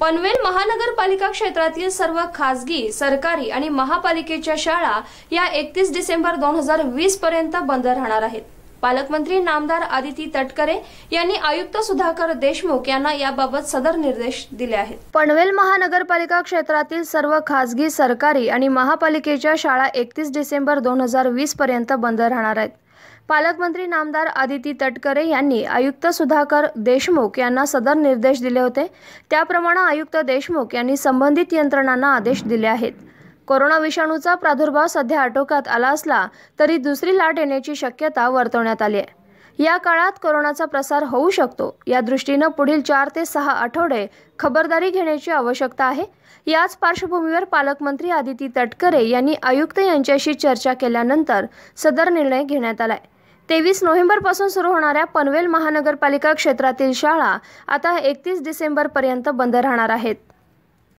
पनवेल महानगरपालिका क्षेत्रातील सर्व खासगी सरकारी आणि महापालिकेच्या शाळा या एकतीस डिसेंबर दोन हजार वीस पर्यंत बंद राहणार आहेत पालकमंत्री नामदार आदिती तटकरे यांनी आयुक्त सुधाकर देशमुख यांना याबाबत सदर निर्देश दिले आहेत पनवेल महानगरपालिका क्षेत्रातील सर्व खासगी सरकारी आणि महापालिकेच्या शाळा एकतीस डिसेंबर दोन हजार वीस पर्यंत बंद राहणार आहेत पालकमंत्री नामदार आदिती तटकरे यांनी आयुक्त सुधाकर देशमुख यांना सदर निर्देश दिले होते त्याप्रमाणे आयुक्त देशमुख यांनी संबंधित यंत्रणांना आदेश दिले आहेत कोरोना विषाणूचा प्रादुर्भाव सध्या आटोक्यात आला असला तरी दुसरी लाट येण्याची शक्यता वर्तवण्यात आली आहे या काळात कोरोनाचा प्रसार होऊ शकतो या दृष्टीनं पुढील चार ते सहा आठवडे खबरदारी घेण्याची आवश्यकता आहे याच पार्श्वभूमीवर पालकमंत्री आदिती तटकरे यांनी आयुक्त यांच्याशी चर्चा केल्यानंतर सदर निर्णय घेण्यात आलाय तेवीस नोव्हेंबरपासून सुरू होणाऱ्या पनवेल महानगरपालिका क्षेत्रातील शाळा आता एकतीस डिसेंबरपर्यंत बंद राहणार आहेत